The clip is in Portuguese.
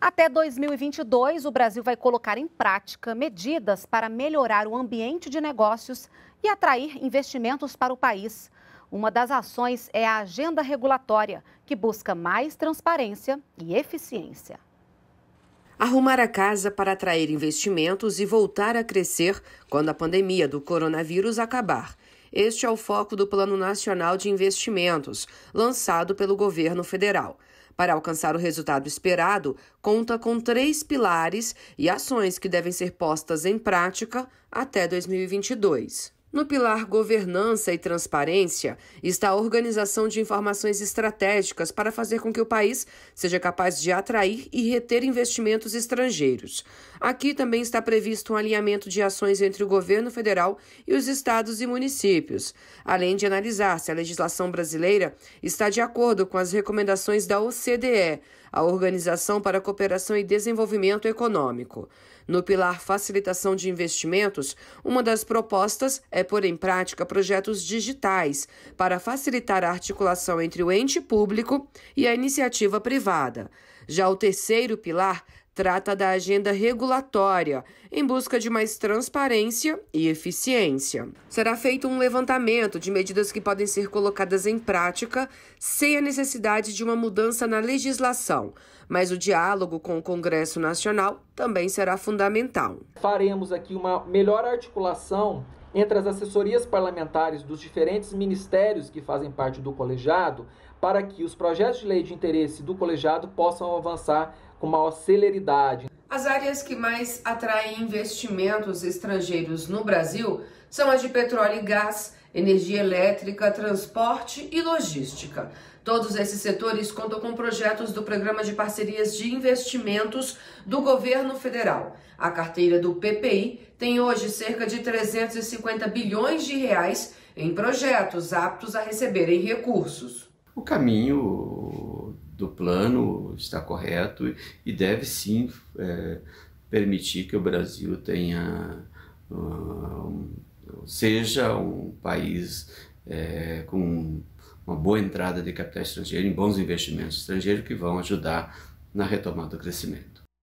Até 2022, o Brasil vai colocar em prática medidas para melhorar o ambiente de negócios e atrair investimentos para o país. Uma das ações é a Agenda Regulatória, que busca mais transparência e eficiência. Arrumar a casa para atrair investimentos e voltar a crescer quando a pandemia do coronavírus acabar. Este é o foco do Plano Nacional de Investimentos, lançado pelo governo federal. Para alcançar o resultado esperado, conta com três pilares e ações que devem ser postas em prática até 2022. No pilar governança e transparência está a organização de informações estratégicas para fazer com que o país seja capaz de atrair e reter investimentos estrangeiros. Aqui também está previsto um alinhamento de ações entre o governo federal e os estados e municípios, além de analisar se a legislação brasileira está de acordo com as recomendações da OCDE, a Organização para a Cooperação e Desenvolvimento Econômico. No pilar Facilitação de Investimentos, uma das propostas é pôr em prática projetos digitais para facilitar a articulação entre o ente público e a iniciativa privada. Já o terceiro pilar trata da agenda regulatória, em busca de mais transparência e eficiência. Será feito um levantamento de medidas que podem ser colocadas em prática sem a necessidade de uma mudança na legislação, mas o diálogo com o Congresso Nacional também será fundamental. Faremos aqui uma melhor articulação entre as assessorias parlamentares dos diferentes ministérios que fazem parte do colegiado, para que os projetos de lei de interesse do colegiado possam avançar com maior celeridade. As áreas que mais atraem investimentos estrangeiros no Brasil são as de petróleo e gás, energia elétrica, transporte e logística. Todos esses setores contam com projetos do Programa de Parcerias de Investimentos do Governo Federal. A carteira do PPI tem hoje cerca de 350 bilhões de reais em projetos aptos a receberem recursos. O caminho do plano está correto e deve sim é, permitir que o Brasil tenha ah, seja um país é, com uma boa entrada de capital estrangeiro, em bons investimentos estrangeiros que vão ajudar na retomada do crescimento.